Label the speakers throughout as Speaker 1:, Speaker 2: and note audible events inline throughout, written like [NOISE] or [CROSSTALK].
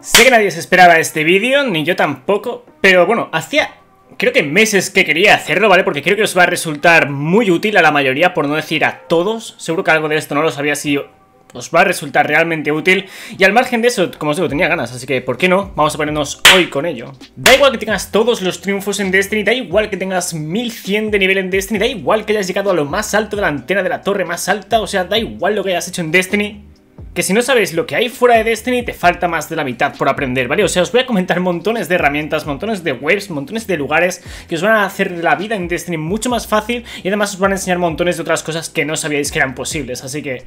Speaker 1: Sé que nadie se esperaba este vídeo, ni yo tampoco, pero bueno, hacía creo que meses que quería hacerlo, ¿vale? Porque creo que os va a resultar muy útil a la mayoría, por no decir a todos. Seguro que algo de esto no lo sabía si os va a resultar realmente útil. Y al margen de eso, como os digo, tenía ganas, así que ¿por qué no? Vamos a ponernos hoy con ello. Da igual que tengas todos los triunfos en Destiny, da igual que tengas 1100 de nivel en Destiny, da igual que hayas llegado a lo más alto de la antena de la torre más alta, o sea, da igual lo que hayas hecho en Destiny, que si no sabéis lo que hay fuera de Destiny te falta más de la mitad por aprender, ¿vale? O sea, os voy a comentar montones de herramientas, montones de webs, montones de lugares que os van a hacer la vida en Destiny mucho más fácil y además os van a enseñar montones de otras cosas que no sabíais que eran posibles, así que...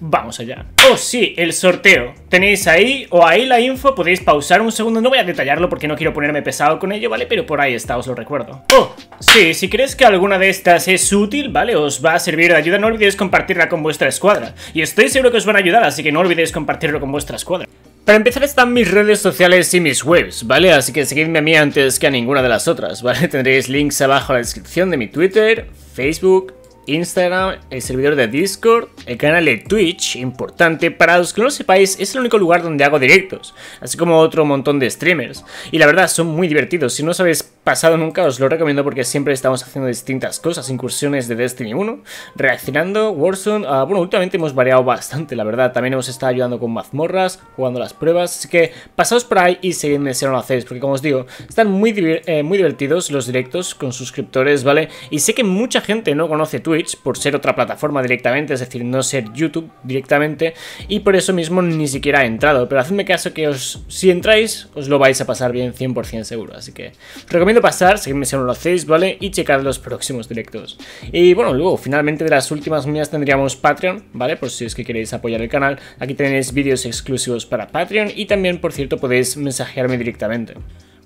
Speaker 1: Vamos allá. Oh, sí, el sorteo. Tenéis ahí o ahí la info, podéis pausar un segundo. No voy a detallarlo porque no quiero ponerme pesado con ello, ¿vale? Pero por ahí está, os lo recuerdo. Oh, sí, si crees que alguna de estas es útil, ¿vale? Os va a servir de ayuda, no olvidéis compartirla con vuestra escuadra. Y estoy seguro que os van a ayudar, así que no olvidéis compartirlo con vuestra escuadra. Para empezar están mis redes sociales y mis webs, ¿vale? Así que seguidme a mí antes que a ninguna de las otras, ¿vale? [LAUGHS] Tendréis links abajo en la descripción de mi Twitter, Facebook, Instagram, el servidor de Discord, el canal de Twitch, importante, para los que no lo sepáis, es el único lugar donde hago directos, así como otro montón de streamers. Y la verdad, son muy divertidos, si no sabes pasado nunca, os lo recomiendo porque siempre estamos haciendo distintas cosas, incursiones de Destiny 1, reaccionando, Warzone, ah, bueno, últimamente hemos variado bastante, la verdad, también hemos estado ayudando con mazmorras, jugando las pruebas, así que pasaos por ahí y seguidme si no lo hacéis, porque como os digo, están muy, eh, muy divertidos los directos con suscriptores, ¿vale? Y sé que mucha gente no conoce Twitch por ser otra plataforma directamente, es decir, no ser YouTube directamente, y por eso mismo ni siquiera he entrado, pero hacedme caso que os, si entráis, os lo vais a pasar bien 100% seguro, así que recomiendo pasar, seguidme si no lo hacéis, ¿vale? Y checar los próximos directos. Y bueno, luego, finalmente de las últimas mías tendríamos Patreon, ¿vale? Por si es que queréis apoyar el canal. Aquí tenéis vídeos exclusivos para Patreon y también, por cierto, podéis mensajearme directamente.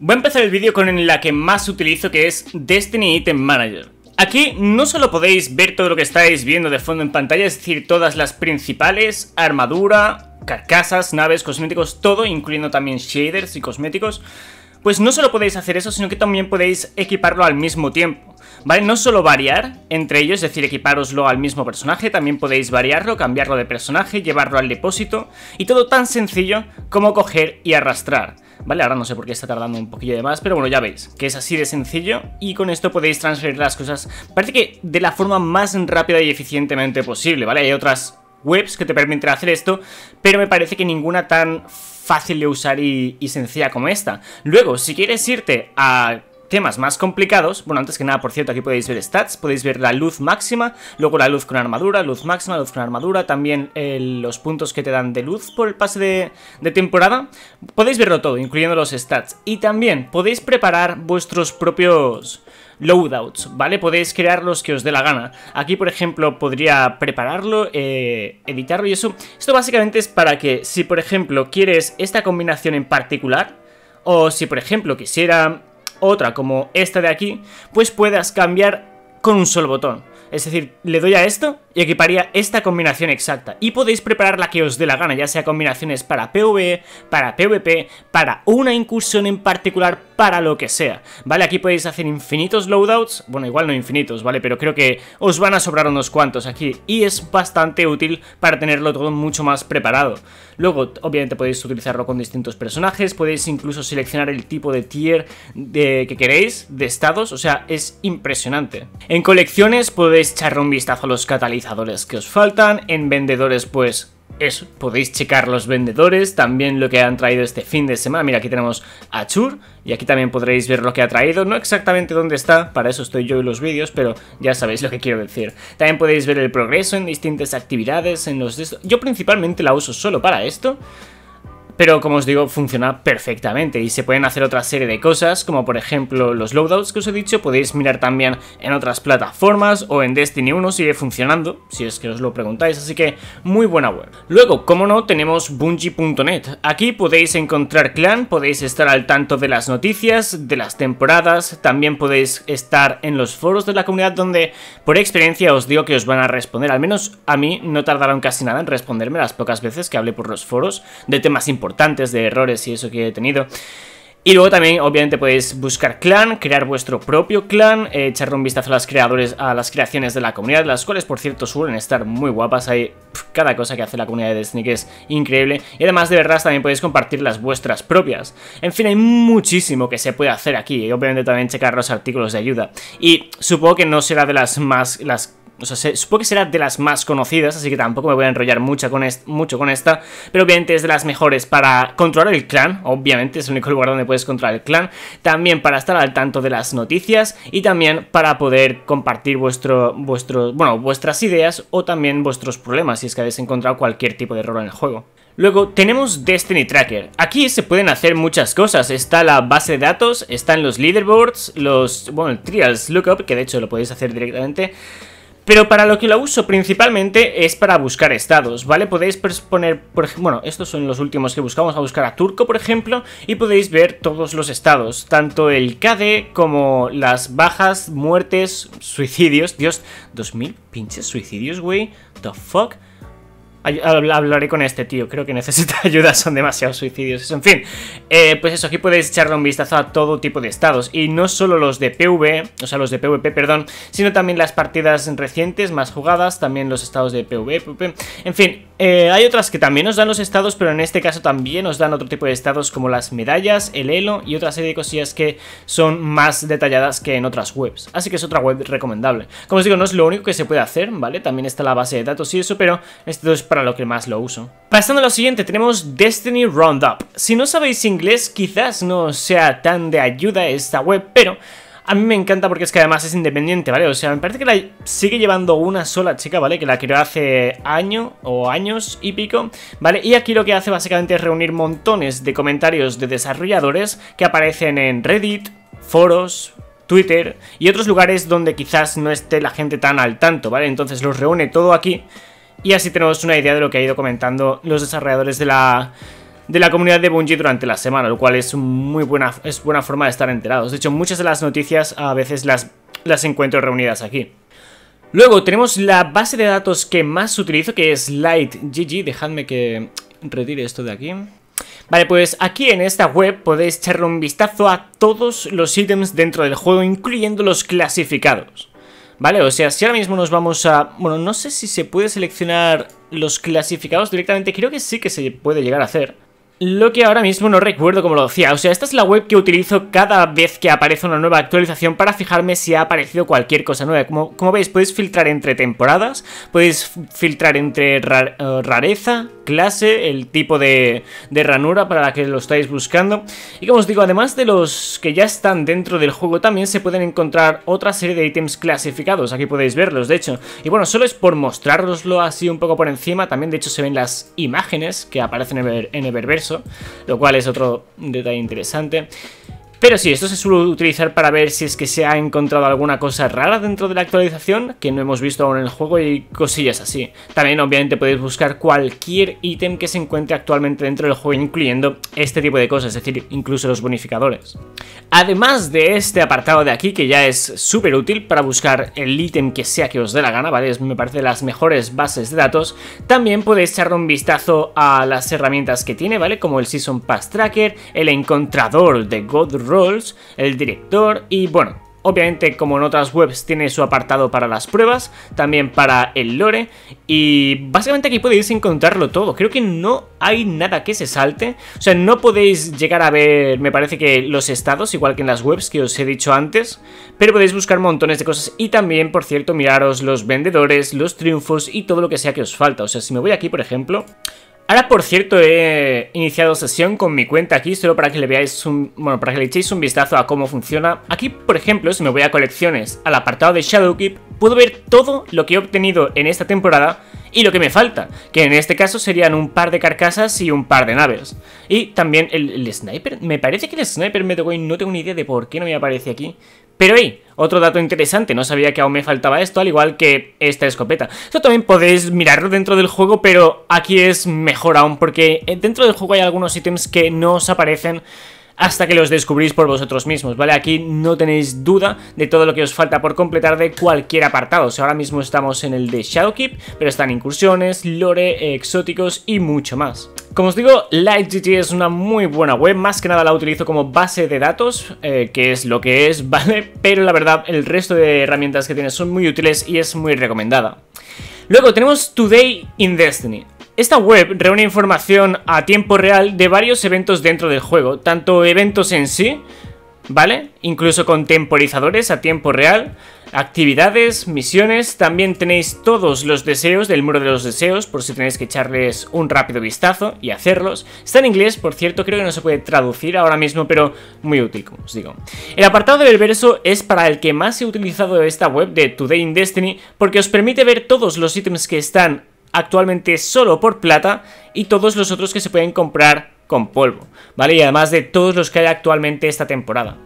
Speaker 1: Voy a empezar el vídeo con la que más utilizo, que es Destiny Item Manager. Aquí no solo podéis ver todo lo que estáis viendo de fondo en pantalla, es decir, todas las principales, armadura, carcasas, naves, cosméticos, todo, incluyendo también shaders y cosméticos, pues no solo podéis hacer eso, sino que también podéis equiparlo al mismo tiempo. ¿Vale? No solo variar entre ellos, es decir, equiparoslo al mismo personaje, también podéis variarlo, cambiarlo de personaje, llevarlo al depósito, y todo tan sencillo como coger y arrastrar. ¿Vale? Ahora no sé por qué está tardando un poquillo de más, pero bueno, ya veis, que es así de sencillo y con esto podéis transferir las cosas, parece que de la forma más rápida y eficientemente posible, ¿vale? Hay otras webs que te permiten hacer esto, pero me parece que ninguna tan fácil de usar y, sencilla como esta. Luego, si quieres irte a temas más complicados, bueno, antes que nada, por cierto, aquí podéis ver stats, podéis ver la luz máxima, luego la luz con armadura, luz máxima, luz con armadura, también eh, los puntos que te dan de luz por el pase de, temporada, podéis verlo todo, incluyendo los stats, y también podéis preparar vuestros propios loadouts, ¿vale? Podéis crear los que os dé la gana. Aquí, por ejemplo, podría prepararlo, eh, editarlo y eso. Esto básicamente es para que si, por ejemplo, quieres esta combinación en particular, o si, por ejemplo, quisiera otra como esta de aquí, pues puedas cambiar con un solo botón. Es decir, le doy a esto y equiparía esta combinación exacta. Y podéis preparar la que os dé la gana, ya sea combinaciones para PvE, para PvP, para una incursión en particular, para lo que sea. ¿Vale? Aquí podéis hacer infinitos loadouts, bueno, igual no infinitos, ¿vale? Pero creo que os van a sobrar unos cuantos aquí y es bastante útil para tenerlo todo mucho más preparado. Luego, obviamente podéis utilizarlo con distintos personajes, podéis incluso seleccionar el tipo de tier que queréis, de estados, o sea, es impresionante. En colecciones podéis echarle un vistazo a los catalizadores que os faltan. En vendedores, pues eso, podéis checar los vendedores, también lo que han traído este fin de semana. Mira, aquí tenemos a Chur y aquí también podréis ver lo que ha traído. No exactamente dónde está, para eso estoy yo en los vídeos, pero ya sabéis lo que quiero decir. También podéis ver el progreso en distintas actividades, en los... Yo principalmente la uso solo para esto, pero como os digo, funciona perfectamente y se pueden hacer otra serie de cosas, como por ejemplo los loadouts que os he dicho, podéis mirar también en otras plataformas o en Destiny 1 sigue funcionando, si es que os lo preguntáis, así que muy buena web. Luego, como no, tenemos bungie.net. Aquí podéis encontrar clan, podéis estar al tanto de las noticias, de las temporadas, también podéis estar en los foros de la comunidad donde por experiencia os digo que os van a responder, al menos a mí no tardaron casi nada en responderme las pocas veces que hablé por los foros de temas importantes importantes de errores y eso que he tenido. Y luego también, obviamente, podéis buscar clan, crear vuestro propio clan, eh, echarle un vistazo a las creadores, a las creaciones de la comunidad, las cuales, por cierto, suelen estar muy guapas. Hay cada cosa que hace la comunidad de Sneak es increíble. Y además, de verdad, también podéis compartir las vuestras propias. En fin, hay muchísimo que se puede hacer aquí. Y obviamente también checar los artículos de ayuda. Y supongo que no será de las más. las o sea, supongo que será de las más conocidas, así que tampoco me voy a enrollar mucho con, mucho con esta. Pero obviamente es de las mejores para controlar el clan, obviamente, es el único lugar donde puedes controlar el clan. También para estar al tanto de las noticias y también para poder compartir vuestro, vuestro, bueno, vuestras ideas o también vuestros problemas si es que habéis encontrado cualquier tipo de error en el juego. Luego tenemos Destiny Tracker. Aquí se pueden hacer muchas cosas. Está la base de datos, están los leaderboards, los, bueno, el trials lookup, que de hecho lo podéis hacer directamente pero para lo que lo uso principalmente es para buscar estados, ¿vale? Podéis poner, por ejemplo, bueno, estos son los últimos que buscamos, a buscar a Turco, por ejemplo, y podéis ver todos los estados, tanto el KD como las bajas, muertes, suicidios, Dios, 2000 pinches suicidios, güey, the fuck, Hablaré con este tío, creo que necesita [LAUGHS] ayuda, son demasiados suicidios. En fin, eh, pues eso, aquí podéis echarle un vistazo a todo tipo de estados. Y no solo los de PV, o sea, los de PvP, perdón, sino también las partidas recientes, más jugadas, también los estados de PvP. En fin, eh, hay otras que también nos dan los estados, pero en este caso también nos dan otro tipo de estados como las medallas, el elo y otra serie de cosillas que son más detalladas que en otras webs. Así que es otra web recomendable. Como os digo, no es lo único que se puede hacer, ¿vale? También está la base de datos y eso, pero este 2 para lo que más lo uso. Pasando a lo siguiente, tenemos Destiny Roundup. Si no sabéis inglés, quizás no sea tan de ayuda esta web, pero a mí me encanta porque es que además es independiente, ¿vale? O sea, me parece que la sigue llevando una sola chica, ¿vale? Que la creó hace año o años y pico, ¿vale? Y aquí lo que hace básicamente es reunir montones de comentarios de desarrolladores que aparecen en Reddit, foros, Twitter y otros lugares donde quizás no esté la gente tan al tanto, ¿vale? Entonces los reúne todo aquí y así tenemos una idea de lo que ha ido comentando los desarrolladores de la, de la comunidad de Bungie durante la semana, lo cual es muy buena, es buena forma de estar enterados. De hecho, muchas de las noticias a veces las, las encuentro reunidas aquí. Luego tenemos la base de datos que más utilizo, que es LightGG. Dejadme que retire esto de aquí. Vale, pues aquí en esta web podéis echarle un vistazo a todos los ítems dentro del juego, incluyendo los clasificados. Vale, o sea, si ahora mismo nos vamos a... Bueno, no sé si se puede seleccionar los clasificados directamente. Creo que sí que se puede llegar a hacer. Lo que ahora mismo no recuerdo como lo decía o sea, esta es la web que utilizo cada vez que aparece una nueva actualización para fijarme si ha aparecido cualquier cosa nueva. Como, como veis, podéis filtrar entre temporadas, podéis filtrar entre eh, rareza, clase, el tipo de, ranura para la que lo estáis buscando. Y como os digo, además de los que ya están dentro del juego, también se pueden encontrar otra serie de ítems clasificados, aquí podéis verlos, de hecho. Y bueno, solo es por mostraroslo así un poco por encima, también de hecho se ven las imágenes que aparecen en, en Eververse lo cual es otro detalle interesante. Pero sí, esto se suele utilizar para ver si es que se ha encontrado alguna cosa rara dentro de la actualización que no hemos visto aún en el juego y cosillas así. También obviamente podéis buscar cualquier ítem que se encuentre actualmente dentro del juego, incluyendo este tipo de cosas, es decir, incluso los bonificadores. Además de este apartado de aquí, que ya es súper útil para buscar el ítem que sea que os dé la gana, ¿vale? me parece las mejores bases de datos, también podéis echarle un vistazo a las herramientas que tiene, ¿vale? Como el Season Pass Tracker, el encontrador de God Rolls, el director y bueno, Obviamente, como en otras webs, tiene su apartado para las pruebas, también para el lore, y básicamente aquí podéis encontrarlo todo. Creo que no hay nada que se salte, o sea, no podéis llegar a ver, me parece que los estados, igual que en las webs que os he dicho antes, pero podéis buscar montones de cosas y también, por cierto, miraros los vendedores, los triunfos y todo lo que sea que os falta. O sea, si me voy aquí, por ejemplo, Ahora, por cierto, he iniciado sesión con mi cuenta aquí, solo para que le veáis un... Bueno, para que le echéis un vistazo a cómo funciona. Aquí, por ejemplo, si me voy a colecciones, al apartado de Shadowkeep, puedo ver todo lo que he obtenido en esta temporada y lo que me falta, que en este caso serían un par de carcasas y un par de naves. Y también el, sniper, me parece que el sniper me no tengo ni idea de por qué no me aparece aquí, pero hey, otro dato interesante, no sabía que aún me faltaba esto, al igual que esta escopeta. Esto también podéis mirarlo dentro del juego, pero aquí es mejor aún, porque eh, dentro del juego hay algunos ítems que no os aparecen hasta que los descubrís por vosotros mismos, ¿vale? Aquí no tenéis duda de todo lo que os falta por completar de cualquier apartado. O sea, ahora mismo estamos en el de Shadowkeep, pero están incursiones, lore, exóticos y mucho más. Como os digo, LightGT es una muy buena web, más que nada la utilizo como base de datos, eh, que es lo que es, [LAUGHS] ¿vale? Pero la verdad, el resto de herramientas que tiene son muy útiles y es muy recomendada. Luego tenemos Today in Destiny. Esta web reúne información a tiempo real de varios eventos dentro del juego, tanto eventos en sí, ¿vale? Incluso con temporizadores a tiempo real, actividades, misiones, también tenéis todos los deseos del muro de los deseos, por si tenéis que echarles un rápido vistazo y hacerlos. Está en inglés, por cierto, creo que no se puede traducir ahora mismo, pero muy útil, como os digo. El apartado del verso es para el que más he utilizado esta web de Today in Destiny, porque os permite ver todos los ítems que están actualmente solo por plata y todos los otros que se pueden comprar con polvo, ¿vale? Y además de todos los que hay actualmente esta temporada.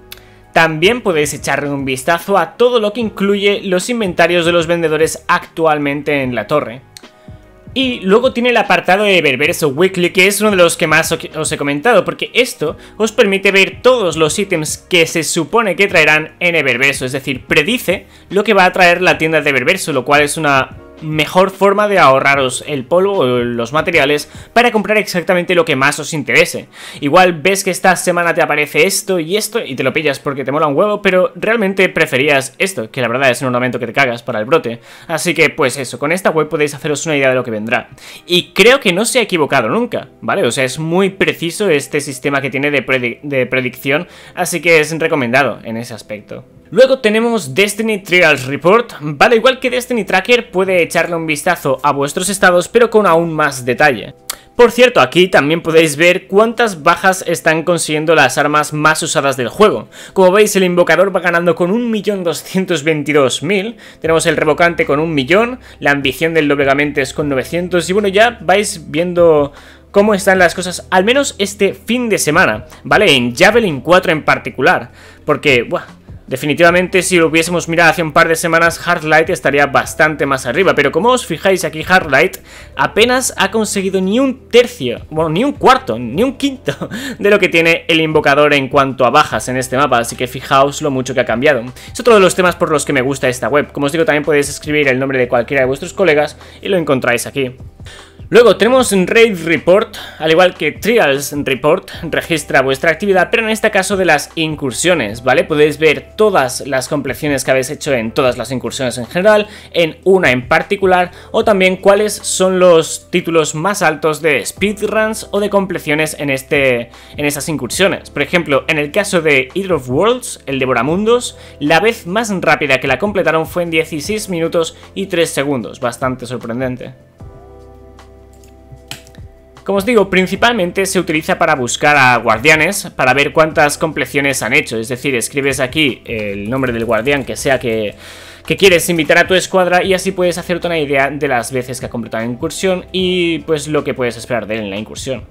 Speaker 1: También podéis echarle un vistazo a todo lo que incluye los inventarios de los vendedores actualmente en la torre. Y luego tiene el apartado de Berberso Weekly, que es uno de los que más os he comentado, porque esto os permite ver todos los ítems que se supone que traerán en Eververso, es decir, predice lo que va a traer la tienda de Eververso, lo cual es una mejor forma de ahorraros el polvo o los materiales para comprar exactamente lo que más os interese. Igual ves que esta semana te aparece esto y esto y te lo pillas porque te mola un huevo, pero realmente preferías esto, que la verdad es un ornamento que te cagas para el brote. Así que pues eso, con esta web podéis haceros una idea de lo que vendrá. Y creo que no se ha equivocado nunca, ¿vale? O sea, es muy preciso este sistema que tiene de, predicción, así que es recomendado en ese aspecto. Luego tenemos Destiny Trials Report. Vale, igual que Destiny Tracker puede echarle un vistazo a vuestros estados, pero con aún más detalle. Por cierto, aquí también podéis ver cuántas bajas están consiguiendo las armas más usadas del juego. Como veis, el invocador va ganando con 1.222.000, tenemos el revocante con millón, la ambición del doblegamente es con 900, y bueno, ya vais viendo cómo están las cosas, al menos este fin de semana, ¿vale? En Javelin 4 en particular, porque, buah, Definitivamente si lo hubiésemos mirado hace un par de semanas Hardlight estaría bastante más arriba, pero como os fijáis aquí Hardlight apenas ha conseguido ni un tercio, bueno ni un cuarto, ni un quinto de lo que tiene el invocador en cuanto a bajas en este mapa, así que fijaos lo mucho que ha cambiado. Es otro de los temas por los que me gusta esta web, como os digo también podéis escribir el nombre de cualquiera de vuestros colegas y lo encontráis aquí. Luego tenemos Raid Report, al igual que Trials Report, registra vuestra actividad, pero en este caso de las incursiones, ¿vale? Podéis ver todas las completiones que habéis hecho en todas las incursiones en general, en una en particular, o también cuáles son los títulos más altos de speedruns o de compleciones en, este, en esas incursiones. Por ejemplo, en el caso de Hero of Worlds, el Devoramundos, la vez más rápida que la completaron fue en 16 minutos y 3 segundos, bastante sorprendente. Como os digo, principalmente se utiliza para buscar a guardianes, para ver cuántas compleciones han hecho, es decir, escribes aquí el nombre del guardián que sea que, que quieres invitar a tu escuadra y así puedes hacerte una idea de las veces que ha completado la incursión y pues lo que puedes esperar de él en la incursión.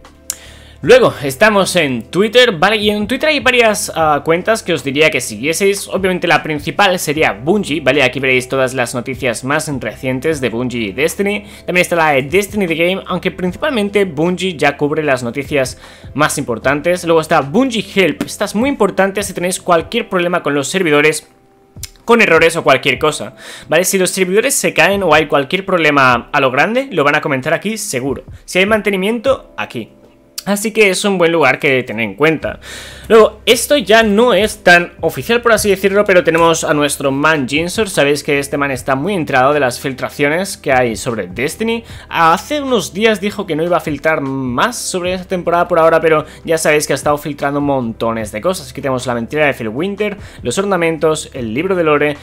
Speaker 1: Luego, estamos en Twitter, ¿vale? Y en Twitter hay varias ah, cuentas que os diría que siguieseis. Obviamente la principal sería Bungie, ¿vale? Aquí veréis todas las noticias más recientes de Bungie y Destiny. También está la de Destiny The Game, aunque principalmente Bungie ya cubre las noticias más importantes. Luego está Bungie Help. Esta es muy importante si tenéis cualquier problema con los servidores con errores o cualquier cosa, ¿vale? Si los servidores se caen o hay cualquier problema a lo grande, lo van a comentar aquí seguro. Si hay mantenimiento, aquí, Así que es un buen lugar que tener en cuenta. Luego, esto ya no es tan oficial por así decirlo, pero tenemos a nuestro man Jinsor. Sabéis que este man está muy entrado de las filtraciones que hay sobre Destiny. Hace unos días dijo que no iba a filtrar más sobre esa temporada por ahora, pero ya sabéis que ha estado filtrando montones de cosas. Aquí tenemos la mentira de Phil Winter, los ornamentos, el libro de Lore,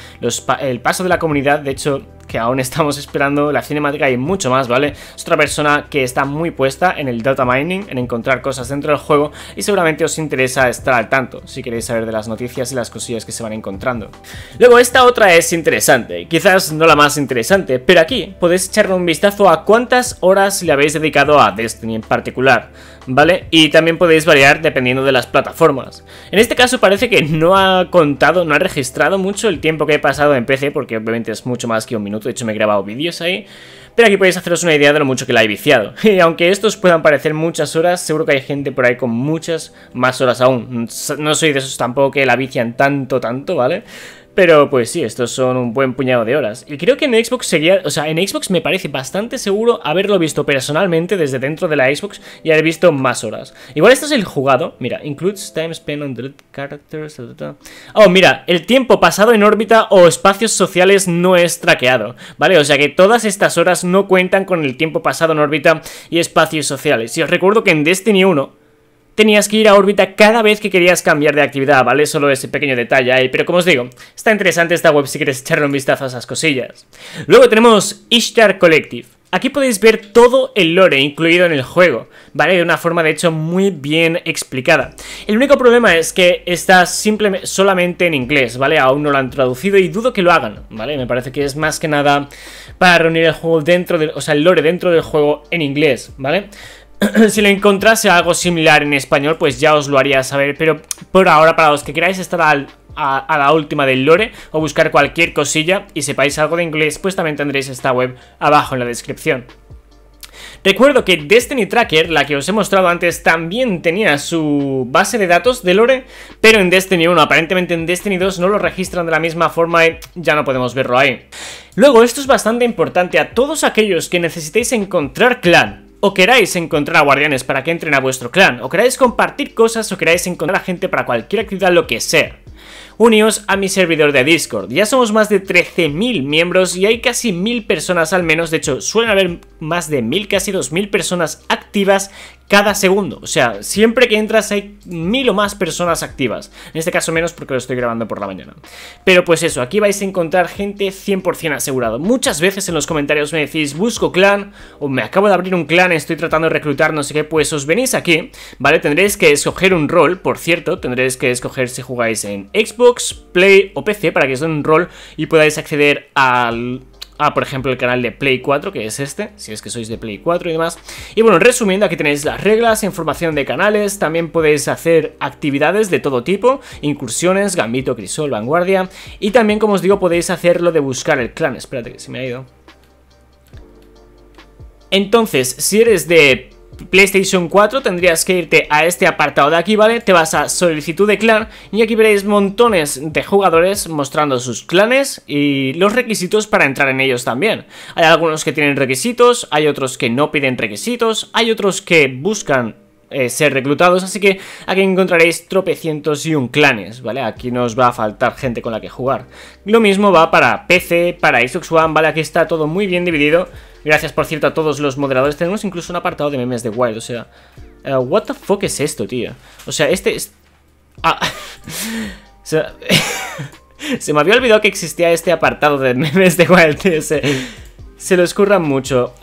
Speaker 1: el paso de la comunidad. De hecho, que aún estamos esperando la cinemática y mucho más, ¿vale? Es otra persona que está muy puesta en el data mining, en encontrar cosas dentro del juego y seguramente os interesa estar al tanto si queréis saber de las noticias y las cosillas que se van encontrando. Luego esta otra es interesante, quizás no la más interesante, pero aquí podéis echarle un vistazo a cuántas horas le habéis dedicado a Destiny en particular. ¿vale? Y también podéis variar dependiendo de las plataformas. En este caso parece que no ha contado, no ha registrado mucho el tiempo que he pasado en PC, porque obviamente es mucho más que un minuto, de hecho me he grabado vídeos ahí, pero aquí podéis haceros una idea de lo mucho que la he viciado. [LAUGHS] Y aunque estos puedan parecer muchas horas, seguro que hay gente por ahí con muchas más horas aún. No soy de esos tampoco que la vician tanto, tanto, ¿vale? Pero pues sí, estos son un buen puñado de horas. Y creo que en Xbox sería, o sea, en Xbox me parece bastante seguro haberlo visto personalmente desde dentro de la Xbox y haber visto más horas. Igual este es el jugado, mira, includes time spent on the characters. Oh, mira, el tiempo pasado en órbita o espacios sociales no es traqueado, ¿vale? O sea que todas estas horas no cuentan con el tiempo pasado en órbita y espacios sociales. Y os recuerdo que en Destiny 1 tenías que ir a órbita cada vez que querías cambiar de actividad, ¿vale? Solo ese pequeño detalle ahí, pero como os digo, está interesante esta web si queréis echarle un vistazo a esas cosillas. Luego tenemos Ishtar Collective. Aquí podéis ver todo el lore incluido en el juego, ¿vale? De una forma de hecho muy bien explicada. El único problema es que está simplemente, solamente en inglés, ¿vale? Aún no lo han traducido y dudo que lo hagan, ¿vale? Me parece que es más que nada para reunir el juego dentro del, o sea, el lore dentro del juego en inglés, ¿vale? [CLEARS THROAT] si le encontrase algo similar en español, pues ya os lo haría saber. Pero por ahora, para los que queráis estar a, a, la última del lore o buscar cualquier cosilla y sepáis algo de inglés, pues también tendréis esta web abajo en la descripción. Recuerdo que Destiny Tracker, la que os he mostrado antes, también tenía su base de datos de lore, pero en Destiny 1, aparentemente en Destiny 2 no lo registran de la misma forma y ya no podemos verlo ahí. Luego, esto es bastante importante, a todos aquellos que necesitéis encontrar clan, o queráis encontrar a guardianes para que entren a vuestro clan, o queráis compartir cosas, o queráis encontrar a gente para cualquier actividad, lo que sea. Uníos a mi servidor de Discord. Ya somos más de 13.000 miembros y hay casi 1.000 personas al menos. De hecho, suelen haber más de 1.000, casi 2.000 personas activas cada segundo. O sea, siempre que entras hay mil o más personas activas. En este caso menos porque lo estoy grabando por la mañana. Pero pues eso, aquí vais a encontrar gente 100% asegurado. Muchas veces en los comentarios me decís, busco clan, o me acabo de abrir un clan, estoy tratando de reclutar, no sé qué, pues os venís aquí, ¿vale? Tendréis que escoger un rol, por cierto, tendréis que escoger si jugáis en Xbox, Play o PC para que os den un rol y podáis acceder al Ah, por ejemplo, el canal de Play 4, que es este, si es que sois de Play 4 y demás. Y bueno, resumiendo, aquí tenéis las reglas, información de canales, también podéis hacer actividades de todo tipo, incursiones, gambito, crisol, vanguardia, y también, como os digo, podéis hacer lo de buscar el clan. Espérate que se me ha ido. Entonces, si eres de PlayStation 4 tendrías que irte a este apartado de aquí, ¿vale? Te vas a solicitud de clan y aquí veréis montones de jugadores mostrando sus clanes y los requisitos para entrar en ellos también. Hay algunos que tienen requisitos, hay otros que no piden requisitos, hay otros que buscan eh, ser reclutados, así que aquí encontraréis tropecientos y un clanes, ¿vale? Aquí nos va a faltar gente con la que jugar. Lo mismo va para PC, para Xbox One, ¿vale? Aquí está todo muy bien dividido Gracias, por cierto, a todos los moderadores. Tenemos incluso un apartado de memes de Wild, o sea... Eh, what the fuck es esto, tío? O sea, este es... Ah, [LAUGHS] [LAUGHS] se me había olvidado que existía este apartado de [LAUGHS] memes de Wild, tío. Se, lo escurran mucho.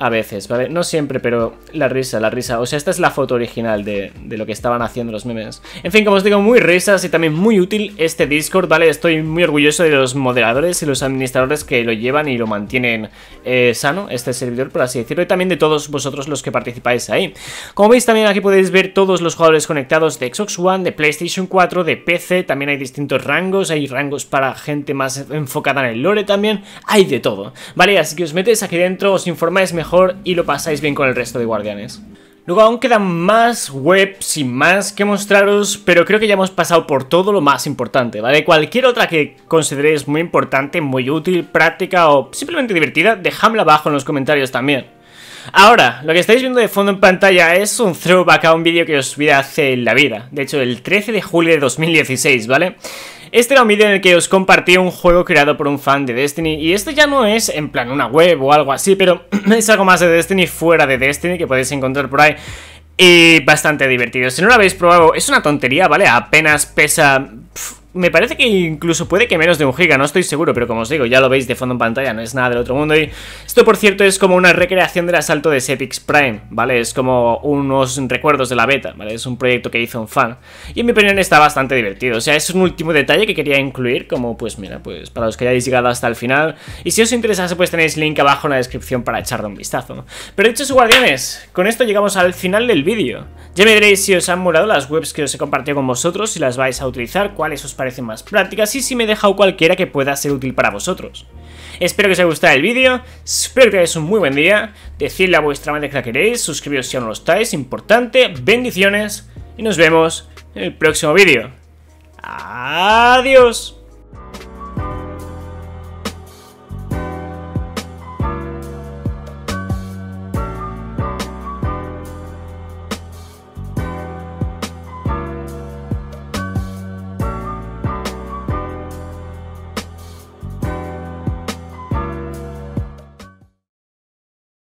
Speaker 1: A veces, ¿vale? No siempre, pero la risa, la risa. O sea, esta es la foto original de, lo que estaban haciendo los memes. En fin, como os digo, muy risas y también muy útil este Discord, ¿vale? Estoy muy orgulloso de los moderadores y los administradores que lo llevan y lo mantienen eh, sano, este servidor, por así decirlo. Y también de todos vosotros los que participáis ahí. Como veis, también aquí podéis ver todos los jugadores conectados de Xbox One, de PlayStation 4, de PC. También hay distintos rangos. Hay rangos para gente más enfocada en el lore también. Hay de todo, ¿vale? Así que os metéis aquí dentro, os informáis mejor y lo pasáis bien con el resto de guardianes. Luego aún quedan más webs y más que mostraros, pero creo que ya hemos pasado por todo lo más importante, ¿vale? Cualquier otra que consideréis muy importante, muy útil, práctica o simplemente divertida, dejadla abajo en los comentarios también. Ahora, lo que estáis viendo de fondo en pantalla es un throwback a un vídeo que os subí hace la vida, de hecho el 13 de julio de 2016, ¿vale? Este era un vídeo en el que os compartí un juego creado por un fan de Destiny y este ya no es en plan una web o algo así, pero [CLEARS THROAT] es algo más de Destiny fuera de Destiny que podéis encontrar por ahí. Y bastante divertido. Si no lo habéis probado, es una tontería, ¿vale? Apenas pesa me parece que incluso puede que menos de un giga, no estoy seguro, pero como os digo, ya lo veis de fondo en pantalla, no es nada del otro mundo. Y esto, por cierto, es como una recreación del asalto de Sepix Prime, ¿vale? Es como unos recuerdos de la beta, ¿vale? Es un proyecto que hizo un fan. Y en mi opinión está bastante divertido. O sea, es un último detalle que quería incluir, como pues mira, pues para los que hayáis llegado hasta el final. Y si os interesase, pues tenéis link abajo en la descripción para echarle un vistazo. Pero eso, guardianes, con esto llegamos al final del vídeo. Ya me si os han morado las webs que os he compartido con vosotros, si las vais a utilizar, cuáles os parecen más prácticas y si me he dejado cualquiera que pueda ser útil para vosotros. Espero que os haya gustado el vídeo, espero que tengáis un muy buen día, decidle a vuestra madre que la queréis, suscribiros si aún no lo estáis, importante, bendiciones y nos vemos en el próximo vídeo. Adiós.